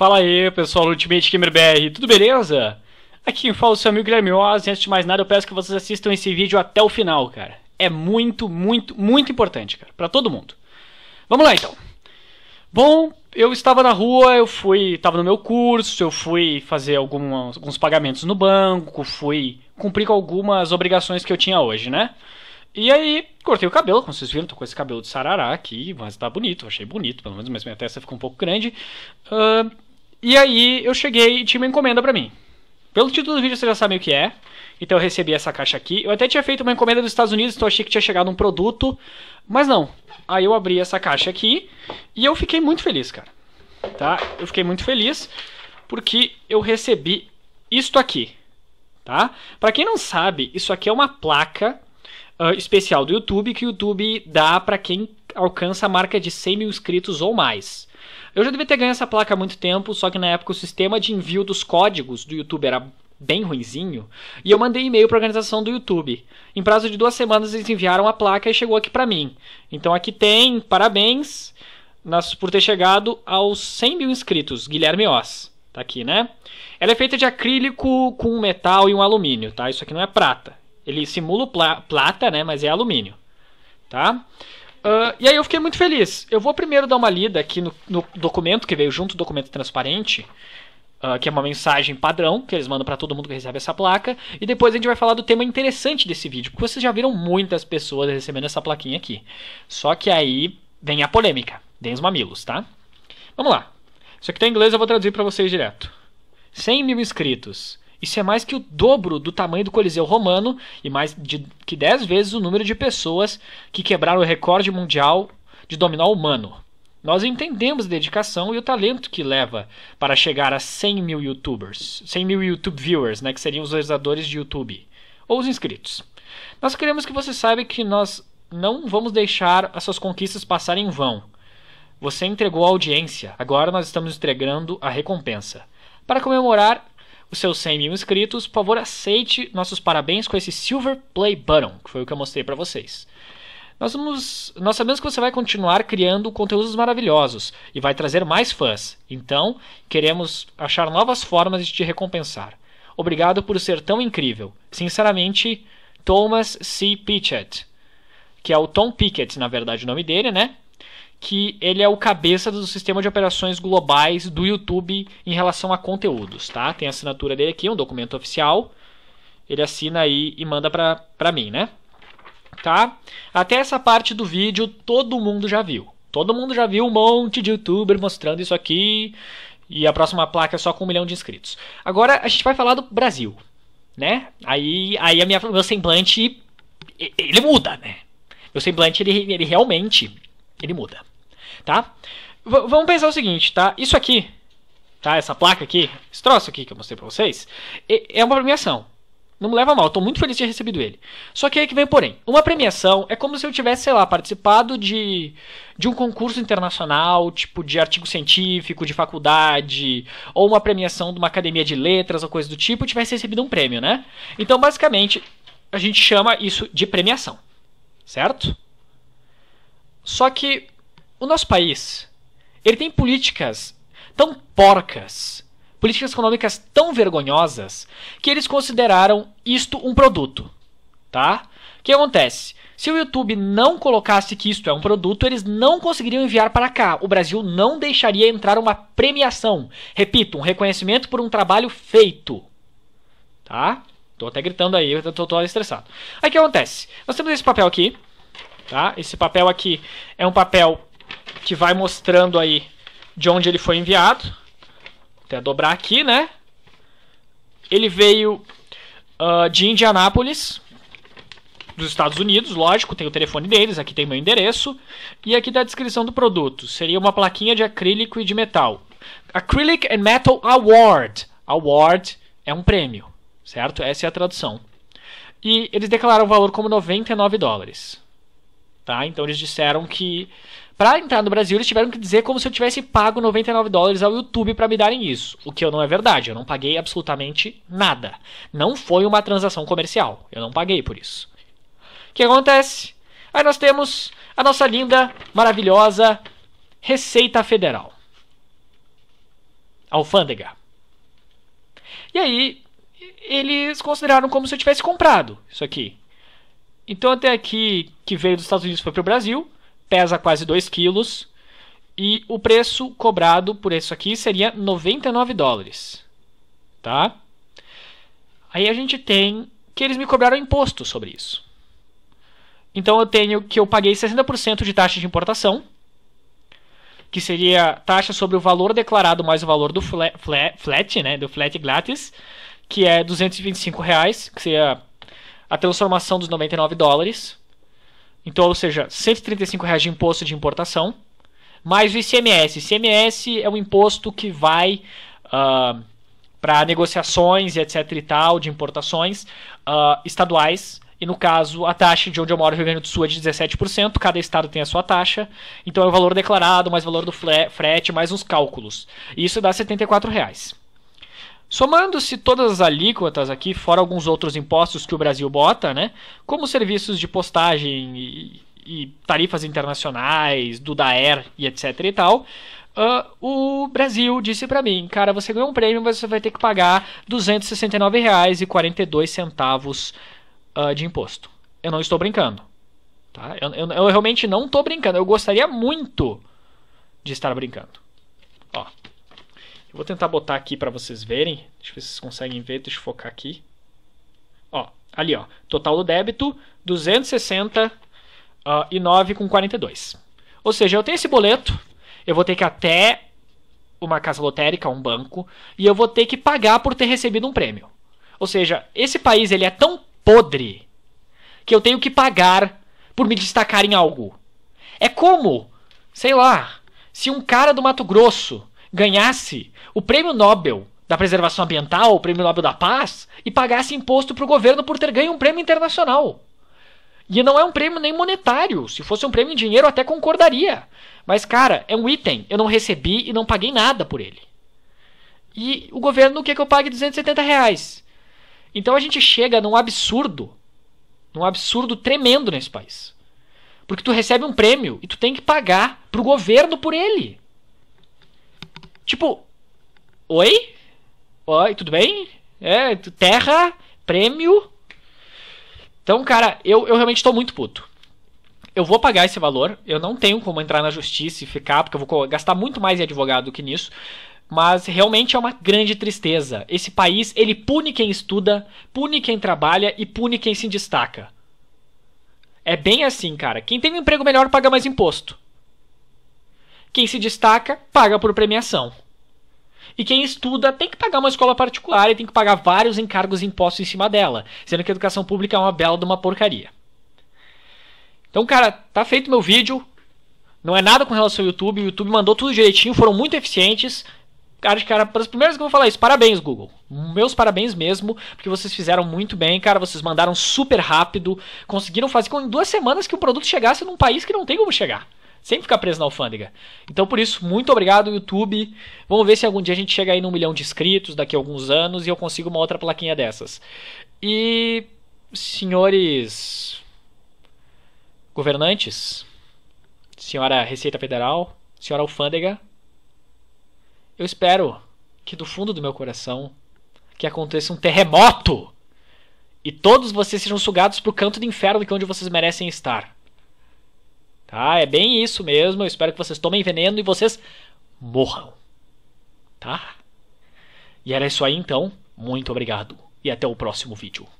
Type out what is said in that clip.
Fala aí, pessoal do Ultimate Gamer BR, tudo beleza? Aqui quem fala é o seu amigo Guilherme Oz, e antes de mais nada eu peço que vocês assistam esse vídeo até o final, cara. É muito, muito, muito importante, cara, pra todo mundo. Vamos lá, então. Bom, eu estava na rua, eu fui, estava no meu curso, eu fui fazer algumas, alguns pagamentos no banco, fui cumprir com algumas obrigações que eu tinha hoje, né? E aí, cortei o cabelo, como vocês viram, tô com esse cabelo de sarará aqui, mas tá bonito, achei bonito, pelo menos, mas minha testa ficou um pouco grande. Uh, e aí eu cheguei e tinha uma encomenda para mim. Pelo título do vídeo você já sabe o que é. Então eu recebi essa caixa aqui. Eu até tinha feito uma encomenda dos Estados Unidos, então achei que tinha chegado um produto. Mas não. Aí eu abri essa caixa aqui e eu fiquei muito feliz, cara. Tá? Eu fiquei muito feliz porque eu recebi isto aqui. Tá? Para quem não sabe, isso aqui é uma placa uh, especial do YouTube que o YouTube dá para quem alcança a marca de 100 mil inscritos ou mais. Eu já devia ter ganho essa placa há muito tempo, só que na época o sistema de envio dos códigos do YouTube era bem ruinzinho, e eu mandei e-mail para a organização do YouTube. Em prazo de duas semanas eles enviaram a placa e chegou aqui para mim. Então aqui tem, parabéns nas, por ter chegado aos 100 mil inscritos, Guilherme Oz. Tá aqui, né? Ela é feita de acrílico com metal e um alumínio, tá? Isso aqui não é prata. Ele simula pla plata, né? Mas é alumínio, tá? Uh, e aí eu fiquei muito feliz. Eu vou primeiro dar uma lida aqui no, no documento que veio junto, documento transparente, uh, que é uma mensagem padrão que eles mandam para todo mundo que recebe essa placa. E depois a gente vai falar do tema interessante desse vídeo, porque vocês já viram muitas pessoas recebendo essa plaquinha aqui. Só que aí vem a polêmica, vem os mamilos, tá? Vamos lá. Isso aqui tá em inglês, eu vou traduzir para vocês direto. 100 mil inscritos. Isso é mais que o dobro do tamanho do Coliseu Romano e mais de, que 10 vezes o número de pessoas que quebraram o recorde mundial de dominar humano. Nós entendemos a dedicação e o talento que leva para chegar a 100 mil YouTubers, 100 mil YouTube viewers, né, que seriam os realizadores de YouTube, ou os inscritos. Nós queremos que você saiba que nós não vamos deixar as suas conquistas passarem em vão. Você entregou a audiência, agora nós estamos entregando a recompensa. Para comemorar, os seus 100 mil inscritos, por favor aceite nossos parabéns com esse Silver Play Button, que foi o que eu mostrei para vocês. Nós, vamos, nós sabemos que você vai continuar criando conteúdos maravilhosos e vai trazer mais fãs, então queremos achar novas formas de te recompensar. Obrigado por ser tão incrível. Sinceramente, Thomas C. Pichet, que é o Tom Pickett, na verdade, o nome dele, né? que ele é o cabeça do sistema de operações globais do YouTube em relação a conteúdos, tá? Tem a assinatura dele aqui, é um documento oficial. Ele assina aí e manda pra, pra mim, né? Tá? Até essa parte do vídeo todo mundo já viu. Todo mundo já viu um monte de youtuber mostrando isso aqui. E a próxima placa é só com um milhão de inscritos. Agora a gente vai falar do Brasil, né? Aí, aí a minha, meu semblante, ele muda, né? Meu semblante, ele, ele realmente, ele muda tá? V vamos pensar o seguinte, tá? Isso aqui, tá? Essa placa aqui, esse troço aqui que eu mostrei pra vocês, é uma premiação. Não me leva mal, estou muito feliz de ter recebido ele. Só que aí que vem porém. Uma premiação é como se eu tivesse, sei lá, participado de, de um concurso internacional, tipo de artigo científico, de faculdade, ou uma premiação de uma academia de letras ou coisa do tipo, e tivesse recebido um prêmio, né? Então, basicamente, a gente chama isso de premiação, certo? Só que o nosso país, ele tem políticas tão porcas, políticas econômicas tão vergonhosas, que eles consideraram isto um produto, tá? O que acontece? Se o YouTube não colocasse que isto é um produto, eles não conseguiriam enviar para cá. O Brasil não deixaria entrar uma premiação. Repito, um reconhecimento por um trabalho feito. Tá? Tô até gritando aí, eu tô, tô estressado. Aí o que acontece? Nós temos esse papel aqui, tá? Esse papel aqui é um papel que vai mostrando aí de onde ele foi enviado. Até dobrar aqui, né? Ele veio uh, de Indianápolis, dos Estados Unidos, lógico, tem o telefone deles, aqui tem meu endereço, e aqui da tá descrição do produto. Seria uma plaquinha de acrílico e de metal. Acrylic and Metal Award. Award é um prêmio, certo? Essa é a tradução. E eles declararam o valor como 99 dólares. Tá? Então eles disseram que para entrar no Brasil, eles tiveram que dizer como se eu tivesse pago 99 dólares ao YouTube para me darem isso, o que não é verdade, eu não paguei absolutamente nada. Não foi uma transação comercial, eu não paguei por isso. O que acontece? Aí nós temos a nossa linda, maravilhosa Receita Federal. Alfândega. E aí, eles consideraram como se eu tivesse comprado isso aqui. Então, até aqui que veio dos Estados Unidos foi para o Brasil, pesa quase 2 quilos e o preço cobrado por isso aqui seria 99 dólares, tá? Aí a gente tem que eles me cobraram imposto sobre isso. Então eu tenho que eu paguei 60% de taxa de importação, que seria taxa sobre o valor declarado mais o valor do flat, flat né, do flat grátis, que é 225 reais, que seria a transformação dos 99 dólares então, ou seja, 135 reais de imposto de importação, mais o ICMS. ICMS é um imposto que vai uh, ah, para negociações e etc e tal de importações uh, estaduais. E no caso, a taxa de onde eu moro, Rio Grande do Sul, é de 17%. Cada estado tem a sua taxa. Então é o valor declarado, mais o valor do frete, mais os cálculos. Isso dá R$ reais. Somando-se todas as alíquotas aqui, fora alguns outros impostos que o Brasil bota, né, como serviços de postagem e, e tarifas internacionais, do DAER e etc e tal, uh, o Brasil disse para mim, cara, você ganhou um prêmio, mas você vai ter que pagar R$ 269,42 uh, de imposto. Eu não estou brincando. Tá? Eu, eu, eu realmente não estou brincando. Eu gostaria muito de estar brincando. Ó. Eu vou tentar botar aqui para vocês verem. Deixa eu ver se vocês conseguem ver. Deixa eu focar aqui. Ó, ali, ó. Total do débito, 269,42. e ah, com Ou seja, eu tenho esse boleto, eu vou ter que até uma casa lotérica, um banco, e eu vou ter que pagar por ter recebido um prêmio. Ou seja, esse país ele é tão podre que eu tenho que pagar por me destacar em algo. É como, sei lá, se um cara do Mato Grosso ganhasse o prêmio Nobel da preservação ambiental, o prêmio Nobel da Paz, e pagasse imposto para o governo por ter ganho um prêmio internacional. E não é um prêmio nem monetário. Se fosse um prêmio em dinheiro, eu até concordaria. Mas, cara, é um item. Eu não recebi e não paguei nada por ele. E o governo quer que eu pague 270 reais. Então a gente chega num absurdo. Num absurdo tremendo nesse país. Porque tu recebe um prêmio e tu tem que pagar pro governo por ele. Tipo, oi? Oi, tudo bem? É, terra, prêmio. Então, cara, eu, eu realmente estou muito puto. Eu vou pagar esse valor, eu não tenho como entrar na justiça e ficar, porque eu vou gastar muito mais em advogado do que nisso. Mas realmente é uma grande tristeza. Esse país, ele pune quem estuda, pune quem trabalha e pune quem se destaca. É bem assim, cara. Quem tem um emprego melhor paga mais imposto. Quem se destaca paga por premiação. E quem estuda tem que pagar uma escola particular e tem que pagar vários encargos e impostos em cima dela, sendo que a educação pública é uma bela de uma porcaria. Então, cara, tá feito meu vídeo. Não é nada com relação ao YouTube. O YouTube mandou tudo direitinho, foram muito eficientes. Cara, cara, para as primeiras que eu vou falar isso, parabéns, Google. Meus parabéns mesmo, porque vocês fizeram muito bem, cara. Vocês mandaram super rápido, conseguiram fazer com duas semanas que o produto chegasse num país que não tem como chegar. Sempre ficar preso na alfândega. Então, por isso, muito obrigado, YouTube. Vamos ver se algum dia a gente chega aí num milhão de inscritos daqui a alguns anos e eu consigo uma outra plaquinha dessas. E. Senhores. Governantes? Senhora Receita Federal? Senhora Alfândega? Eu espero que do fundo do meu coração que aconteça um terremoto e todos vocês sejam sugados pro canto do inferno que é onde vocês merecem estar. Tá? É bem isso mesmo. Eu espero que vocês tomem veneno e vocês morram. Tá? E era isso aí então. Muito obrigado e até o próximo vídeo.